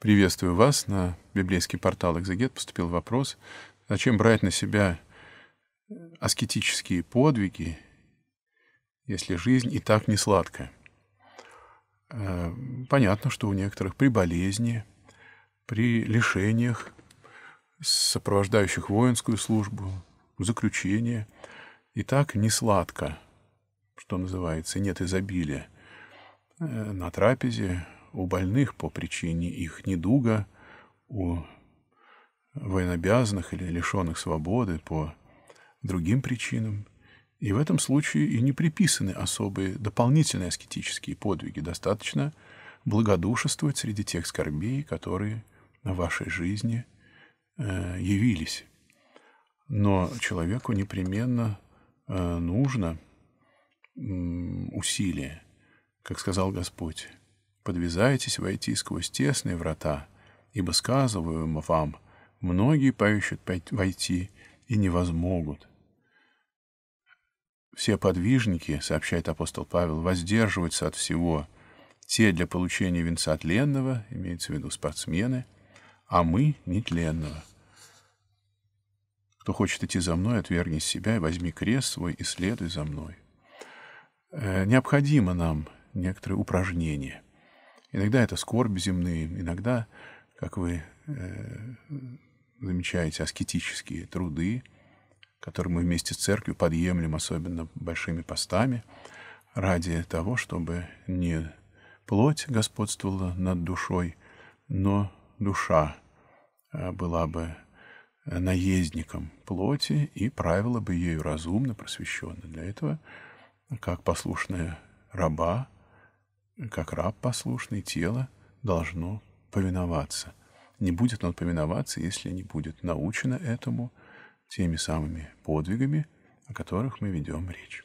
Приветствую вас. На библейский портал «Экзегет» поступил вопрос, зачем брать на себя аскетические подвиги, если жизнь и так не сладкая. Э, понятно, что у некоторых при болезни, при лишениях, сопровождающих воинскую службу, заключение, и так не сладко, что называется, нет изобилия э, на трапезе, у больных по причине их недуга, у военнообязанных или лишенных свободы по другим причинам. И в этом случае и не приписаны особые дополнительные аскетические подвиги. Достаточно благодушествовать среди тех скорбей, которые в вашей жизни э, явились. Но человеку непременно э, нужно э, усилие, как сказал Господь подвязайтесь войти сквозь тесные врата, ибо, сказываю вам, многие поищут войти и не возмогут. Все подвижники, сообщает апостол Павел, воздерживаются от всего. Те для получения венца тленного, имеется в виду спортсмены, а мы — нетленного. Кто хочет идти за мной, отвергни себя и возьми крест свой и следуй за мной. Э, необходимо нам некоторые упражнения — Иногда это скорбь земные, иногда, как вы э, замечаете, аскетические труды, которые мы вместе с церковью подъемлем особенно большими постами, ради того, чтобы не плоть господствовала над душой, но душа э, была бы наездником плоти и правила бы ею разумно, просвещенно. Для этого, как послушная раба, как раб послушный, тело должно повиноваться. Не будет оно повиноваться, если не будет научено этому теми самыми подвигами, о которых мы ведем речь.